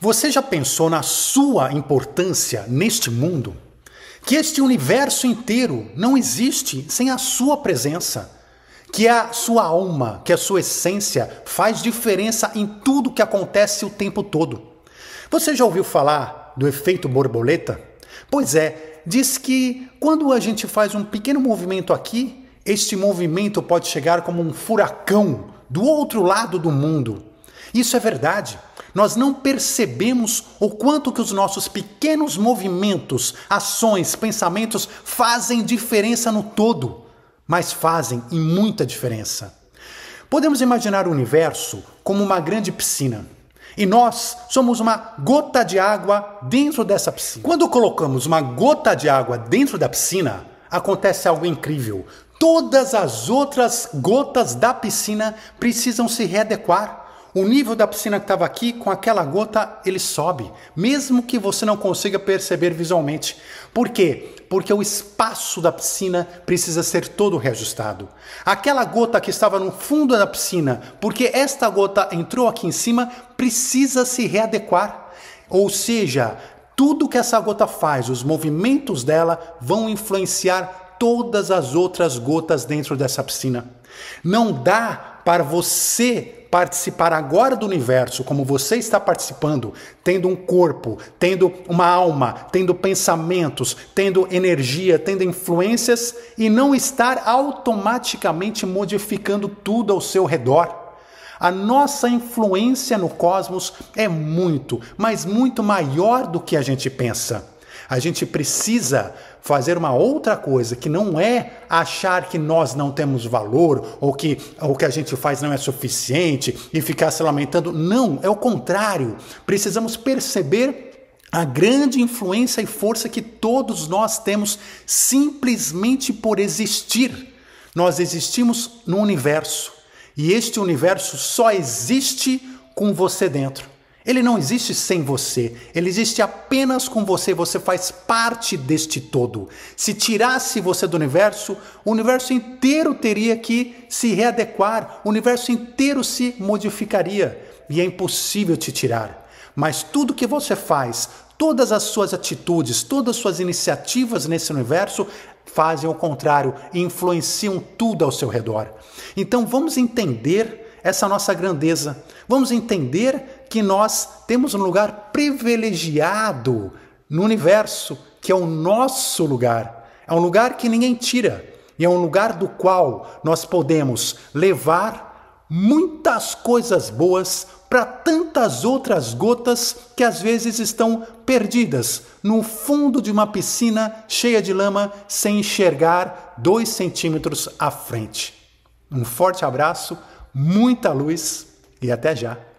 Você já pensou na sua importância neste mundo? Que este universo inteiro não existe sem a sua presença. Que a sua alma, que a sua essência faz diferença em tudo que acontece o tempo todo. Você já ouviu falar do efeito borboleta? Pois é, diz que quando a gente faz um pequeno movimento aqui, este movimento pode chegar como um furacão do outro lado do mundo isso é verdade. Nós não percebemos o quanto que os nossos pequenos movimentos, ações, pensamentos fazem diferença no todo, mas fazem e muita diferença. Podemos imaginar o universo como uma grande piscina. E nós somos uma gota de água dentro dessa piscina. Quando colocamos uma gota de água dentro da piscina, acontece algo incrível. Todas as outras gotas da piscina precisam se readequar o nível da piscina que estava aqui, com aquela gota, ele sobe, mesmo que você não consiga perceber visualmente. Por quê? Porque o espaço da piscina precisa ser todo reajustado. Aquela gota que estava no fundo da piscina, porque esta gota entrou aqui em cima, precisa se readequar. Ou seja, tudo que essa gota faz, os movimentos dela, vão influenciar todas as outras gotas dentro dessa piscina. Não dá para você participar agora do universo como você está participando, tendo um corpo, tendo uma alma, tendo pensamentos, tendo energia, tendo influências e não estar automaticamente modificando tudo ao seu redor. A nossa influência no cosmos é muito, mas muito maior do que a gente pensa. A gente precisa fazer uma outra coisa que não é achar que nós não temos valor ou que o que a gente faz não é suficiente e ficar se lamentando. Não, é o contrário. Precisamos perceber a grande influência e força que todos nós temos simplesmente por existir. Nós existimos no universo e este universo só existe com você dentro. Ele não existe sem você, ele existe apenas com você, você faz parte deste todo. Se tirasse você do universo, o universo inteiro teria que se readequar, o universo inteiro se modificaria e é impossível te tirar. Mas tudo que você faz, todas as suas atitudes, todas as suas iniciativas nesse universo fazem o contrário, influenciam tudo ao seu redor. Então vamos entender essa nossa grandeza. Vamos entender que nós temos um lugar privilegiado no universo, que é o nosso lugar. É um lugar que ninguém tira e é um lugar do qual nós podemos levar muitas coisas boas para tantas outras gotas que às vezes estão perdidas no fundo de uma piscina cheia de lama sem enxergar dois centímetros à frente. Um forte abraço, muita luz e até já!